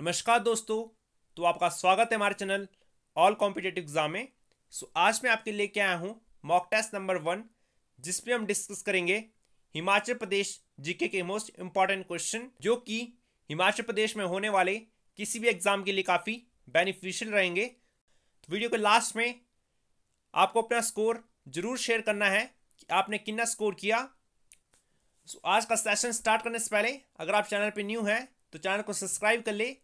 नमस्कार दोस्तों तो आपका स्वागत है हमारे चैनल ऑल कॉम्पिटेटिव एग्जाम में सो आज मैं आपके लेके आया हूँ मॉक टेस्ट नंबर वन जिसपे हम डिस्कस करेंगे हिमाचल प्रदेश जीके के मोस्ट इम्पॉर्टेंट क्वेश्चन जो कि हिमाचल प्रदेश में होने वाले किसी भी एग्ज़ाम के लिए काफ़ी बेनिफिशियल रहेंगे तो वीडियो के लास्ट में आपको अपना स्कोर ज़रूर शेयर करना है कि आपने कितना स्कोर किया सो आज का सेशन स्टार्ट करने से पहले अगर आप चैनल पर न्यू हैं तो चैनल को सब्सक्राइब कर ले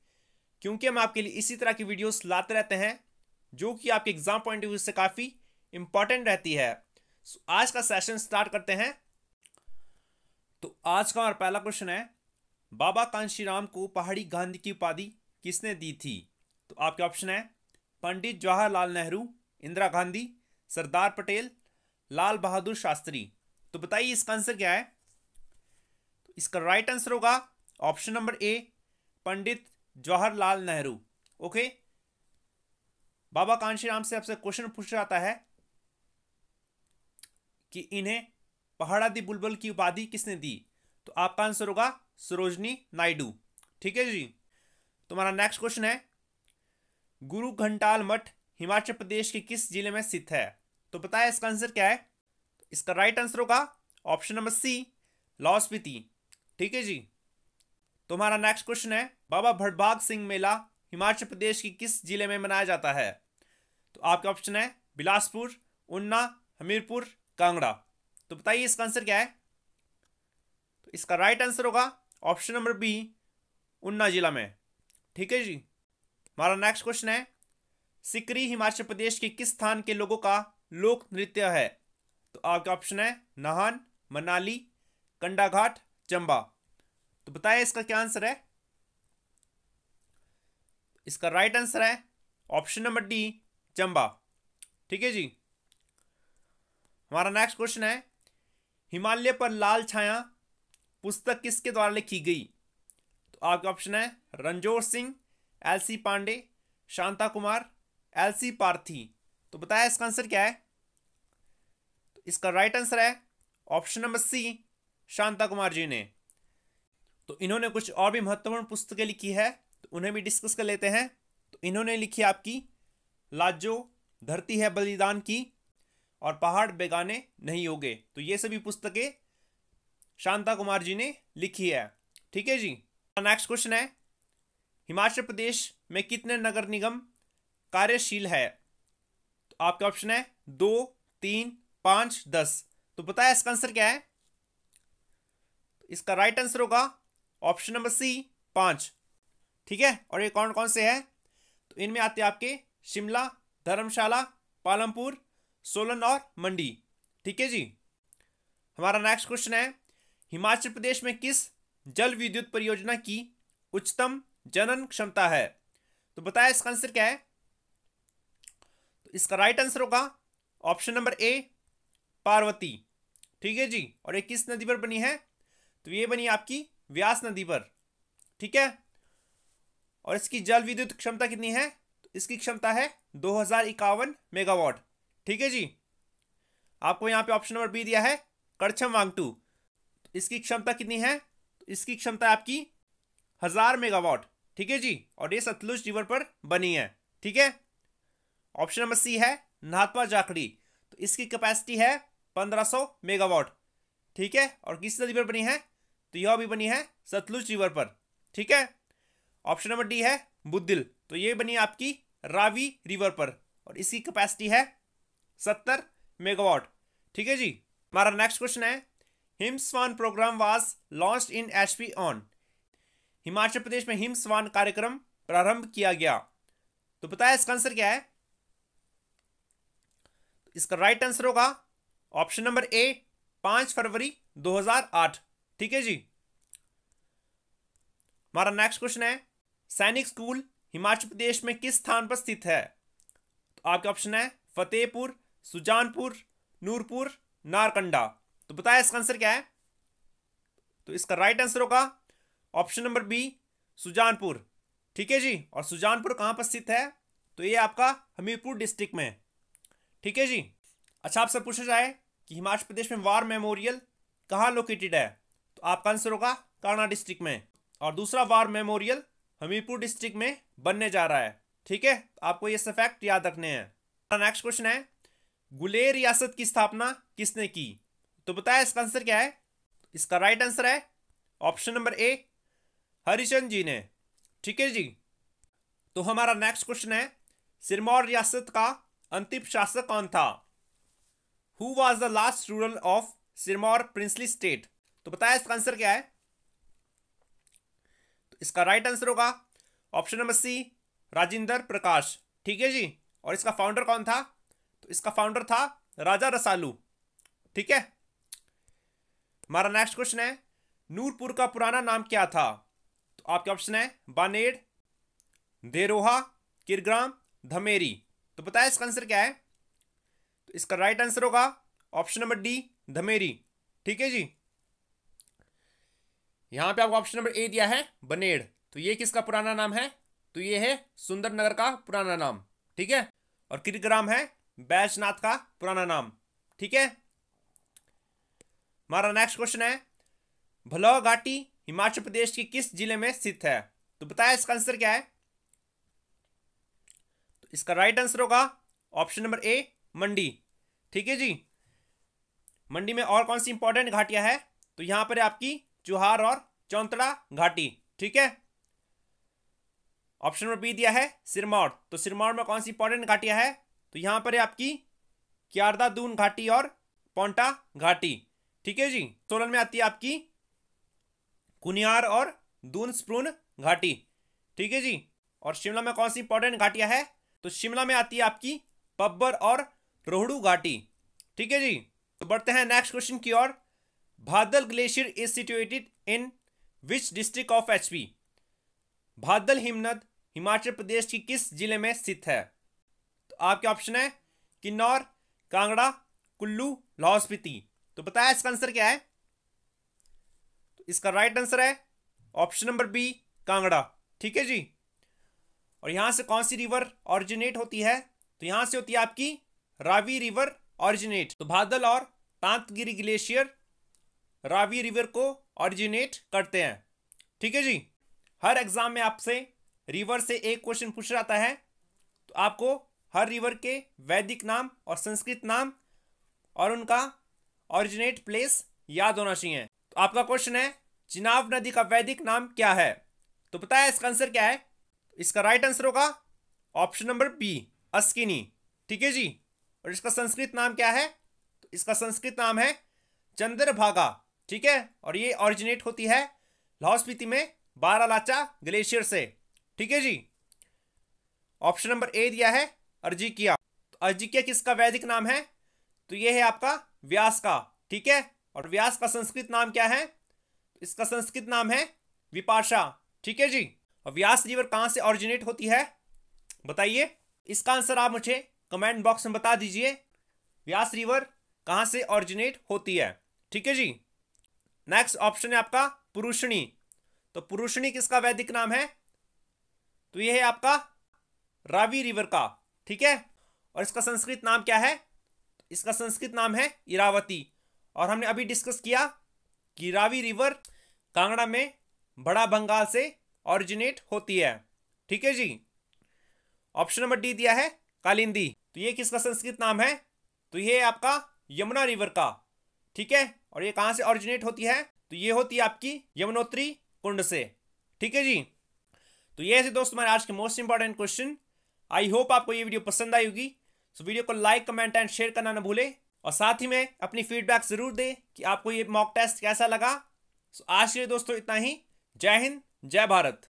क्योंकि हम आपके लिए इसी तरह की वीडियोस लाते रहते हैं जो कि आपके एग्जाम पॉइंट ऑफ व्यू से काफ़ी इंपॉर्टेंट रहती है so, आज का सेशन स्टार्ट करते हैं तो आज का और पहला क्वेश्चन है बाबा कांशी राम को पहाड़ी गांधी की उपाधि किसने दी थी तो आपके ऑप्शन है पंडित जवाहरलाल नेहरू इंदिरा गांधी सरदार पटेल लाल बहादुर शास्त्री तो बताइए इसका आंसर क्या है तो इसका राइट आंसर होगा option number A Pandit Jawaharlal Nehru okay Baba Ram से आपसे क्वेश्चन पूछ जाता है कि इन्हें पहाड़ा दी बुलबुल की उपाधि किसने दी तो आपका आंसर होगा सरोजनी नायडू ठीक है जी तुम्हारा नेक्स्ट क्वेश्चन है गुरु घंटाल मठ हिमाचल प्रदेश के किस जिले में स्थित है तो बताया इसका आंसर क्या है इसका राइट आंसर होगा option number C Lahaul Spiti ठीक है जी तुम्हारा नेक्स्ट क्वेश्चन है बाबा भटबाग सिंह मेला हिमाचल प्रदेश की किस जिले में मनाया जाता है तो आपका ऑप्शन है बिलासपुर उन्ना हमीरपुर कांगड़ा तो बताइए इसका आंसर क्या है तो इसका राइट आंसर होगा ऑप्शन नंबर बी उन्ना जिला में ठीक है जी हमारा नेक्स्ट क्वेश्चन है सिकरी हिमाचल प्रदेश के किस स्थान के लोगों का लोक नृत्य है तो आपका ऑप्शन है नाहन मनाली कंडाघाट चंबा तो बताया इसका क्या आंसर है इसका राइट आंसर है ऑप्शन नंबर डी चंबा ठीक है जी हमारा नेक्स्ट क्वेश्चन है हिमालय पर लाल छाया पुस्तक किसके द्वारा लिखी गई तो आपका ऑप्शन है रंजोर सिंह एलसी पांडे शांता कुमार एलसी पार्थी तो बताया इसका आंसर क्या है तो इसका राइट आंसर है option number C Shanta Kumar ji ने तो इन्होंने कुछ और भी महत्वपूर्ण पुस्तकें लिखी है तो उन्हें भी डिस्कस कर लेते हैं तो इन्होंने लिखी आपकी लाजो धरती है बलिदान की और पहाड़ बेगाने नहीं होगे तो ये सभी पुस्तकें शांता कुमार जी ने लिखी है ठीक है जी नेक्स्ट क्वेश्चन है हिमाचल प्रदेश में कितने नगर निगम कार्यशील है तो आपके ऑप्शन है दो तीन पांच दस तो बताया इसका आंसर क्या है इसका राइट आंसर होगा ऑप्शन नंबर सी पांच ठीक है और ये कौन कौन से है तो इनमें आते हैं आपके शिमला धर्मशाला पालमपुर सोलन और मंडी ठीक है जी हमारा नेक्स्ट क्वेश्चन है हिमाचल प्रदेश में किस जल विद्युत परियोजना की उच्चतम जनन क्षमता है तो बताया इसका आंसर क्या है तो इसका राइट आंसर होगा ऑप्शन नंबर ए पार्वती ठीक है जी और ये किस नदी पर बनी है तो ये बनी आपकी व्यास नदी पर ठीक है और इसकी जल विद्युत क्षमता कितनी है इसकी क्षमता है दो हजार इक्यावन मेगावाट ठीक है जी आपको यहां पे ऑप्शन नंबर बी दिया है करछम वांगटू इसकी क्षमता कितनी है इसकी क्षमता आपकी हजार मेगावाट ठीक है जी और ये सतलुज रिवर पर बनी है ठीक है ऑप्शन नंबर सी है नाथपा जाखड़ी तो इसकी कैपेसिटी है 1500 मेगावाट ठीक है और किस नदी पर बनी है तो यह भी बनी है सतलुज रिवर पर ठीक है ऑप्शन नंबर डी है बुद्धिल तो ये बनी आपकी रावी रिवर पर और इसकी कैपेसिटी है सत्तर मेगावाट ठीक है जी हमारा नेक्स्ट क्वेश्चन है Himswan program was launch in HP on Himachal Pradesh में हिमस्वान कार्यक्रम प्रारंभ किया गया तो बताया इसका आंसर क्या है इसका राइट आंसर होगा ऑप्शन नंबर ए पांच फरवरी 2008 ठीक है जी हमारा नेक्स्ट क्वेश्चन है सैनिक स्कूल हिमाचल प्रदेश में किस स्थान पर स्थित है तो आपका ऑप्शन है फतेहपुर सुजानपुर नूरपुर नारकंडा तो बताया इसका आंसर क्या है तो इसका राइट आंसर होगा ऑप्शन नंबर बी सुजानपुर ठीक है जी और सुजानपुर कहां पर स्थित है तो ये आपका हमीरपुर डिस्ट्रिक्ट में ठीक है जी अच्छा आपसे पूछा जाए कि हिमाचल प्रदेश में वार मेमोरियल कहाँ लोकेटेड है तो आपका आंसर होगा कांगड़ा डिस्ट्रिक्ट में और दूसरा वार मेमोरियल हमीरपुर डिस्ट्रिक्ट में बनने जा रहा है ठीक है तो आपको ये सफेक्ट याद रखने हैं नेक्स्ट क्वेश्चन है गुले रियासत की स्थापना किसने की तो बताया इसका आंसर क्या है इसका राइट आंसर है option number A Harichand ji ने ठीक है जी तो हमारा नेक्स्ट क्वेश्चन है सिरमौर रियासत का अंतिम शासक कौन था who was the last ruler of Sirmaur princely state तो बताया इसका आंसर क्या है तो इसका राइट आंसर होगा option number C Rajendra Prakash ठीक है जी और इसका फाउंडर कौन था तो इसका फाउंडर था राजा रसालू ठीक है हमारा नेक्स्ट क्वेश्चन है नूरपुर का पुराना नाम क्या था तो आपके ऑप्शन है बानेड देरोहा किरग्राम धमेरी तो बताया इसका आंसर क्या है तो इसका राइट आंसर होगा ऑप्शन नंबर डी धमेरी ठीक है जी यहाँ पे आपको ऑप्शन नंबर ए दिया है बनेड़ तो ये किसका पुराना नाम है तो ये है सुंदर नगर का पुराना नाम ठीक है और किरग्राम है बैजनाथ का पुराना नाम ठीक है हमारा नेक्स्ट क्वेश्चन है भलौ घाटी हिमाचल प्रदेश के किस जिले में स्थित है तो बताया इसका आंसर क्या है तो इसका राइट आंसर होगा ऑप्शन नंबर ए मंडी ठीक है जी मंडी में और कौन सी इंपॉर्टेंट घाटियां तो है तो यहां पर आपकी चुहार और चौंतड़ा घाटी ठीक है ऑप्शन नंबर बी दिया है सिरमौर तो सिरमौर में कौन सी इंपॉर्टेंट घाटियां है तो यहां पर है आपकी क्यारदा दून घाटी और पोंटा घाटी ठीक है जी सोलन में आती है आपकी कुनियार और दून स्प्रून घाटी ठीक है जी और शिमला में कौन सी इंपॉर्टेंट घाटियां है तो शिमला में आती है आपकी पब्बर और रोहड़ू घाटी ठीक है जी तो बढ़ते हैं नेक्स्ट क्वेश्चन की ओर Bhadal glacier is situated in which district of H P Bhadal हिमनद हिमाचल प्रदेश की किस जिले में स्थित है तो आपके ऑप्शन है किन्नौर कांगड़ा कुल्लू लाहौल स्पीति तो बताया इसका आंसर क्या है तो इसका राइट आंसर है ऑप्शन नंबर बी कांगड़ा ठीक है जी और यहां से कौन सी रिवर ऑरिजिनेट होती है तो यहां से होती है आपकी रावी रिवर ऑरिजिनेट तो भादल और तांतगिरी ग्लेशियर रावी रिवर को ऑरिजिनेट करते हैं ठीक है जी हर एग्जाम में आपसे रिवर से एक क्वेश्चन पूछ जाता है तो आपको हर रिवर के वैदिक नाम और संस्कृत नाम और उनका ऑरिजिनेट प्लेस याद होना चाहिए तो आपका क्वेश्चन है चिनाव नदी का वैदिक नाम क्या है तो बताया इसका आंसर क्या है इसका राइट आंसर होगा ऑप्शन नंबर बी अस्किनी ठीक है जी और इसका संस्कृत नाम क्या है तो इसका संस्कृत नाम है चंद्रभागा ठीक है और ये ऑरिजिनेट होती है लाहौल स्पीति में बारालाचा ग्लेशियर से ठीक है जी ऑप्शन नंबर ए दिया है अर्जिकिया तो अर्जिकिया किसका वैदिक नाम है तो ये है आपका व्यास का ठीक है और व्यास का संस्कृत नाम क्या है तो इसका संस्कृत नाम है विपाशा ठीक है जी और व्यास रिवर कहां से ऑरिजिनेट होती है बताइए इसका आंसर आप मुझे कमेंट बॉक्स में बता दीजिए व्यास रिवर कहां से ऑरिजिनेट होती है ठीक है जी नेक्स्ट ऑप्शन है आपका पुरुषणी तो पुरुषणी किसका वैदिक नाम है तो यह है आपका रावी रिवर का ठीक है और इसका संस्कृत नाम क्या है इसका संस्कृत नाम है इरावती और हमने अभी डिस्कस किया कि रावी रिवर कांगड़ा में बड़ा बंगाल से ऑरिजिनेट होती है ठीक है जी ऑप्शन नंबर डी दिया है कालिंदी तो ये किसका संस्कृत नाम है तो ये है आपका यमुना रिवर का ठीक है और ये कहाँ से ऑरिजिनेट होती है तो ये होती है आपकी यमुनोत्री कुंड से ठीक है जी तो ये ऐसे दोस्तों हमारे आज के most important question I hope आपको ये वीडियो पसंद आई होगी सो वीडियो को लाइक कमेंट एंड शेयर करना ना भूले और साथ ही में अपनी फीडबैक जरूर दे कि आपको ये मॉक टेस्ट कैसा लगा सो आज के लिए दोस्तों इतना ही जय हिंद जय भारत